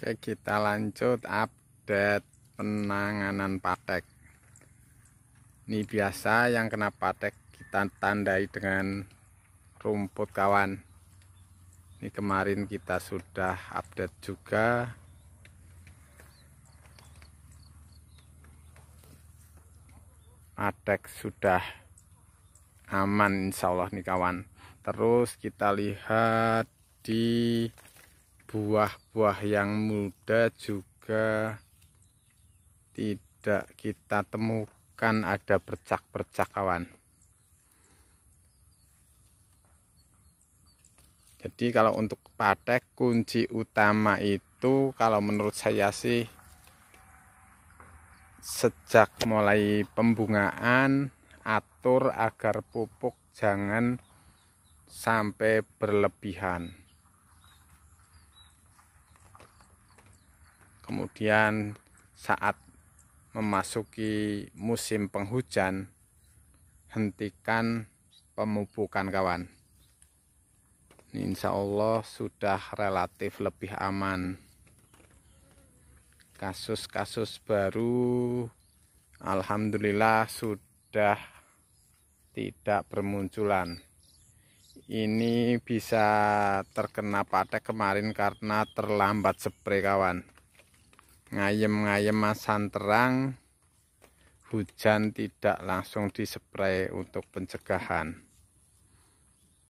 Oke kita lanjut update penanganan patek Ini biasa yang kena patek kita tandai dengan rumput kawan Ini kemarin kita sudah update juga Patek sudah aman insya Allah nih kawan Terus kita lihat di buah-buah yang muda juga tidak kita temukan ada bercak-bercak kawan jadi kalau untuk patek kunci utama itu kalau menurut saya sih sejak mulai pembungaan atur agar pupuk jangan sampai berlebihan kemudian saat memasuki musim penghujan hentikan pemupukan kawan insya Allah sudah relatif lebih aman kasus-kasus baru Alhamdulillah sudah tidak bermunculan ini bisa terkena patek kemarin karena terlambat spray kawan ngayem-ngayem masan terang hujan tidak langsung dispray untuk pencegahan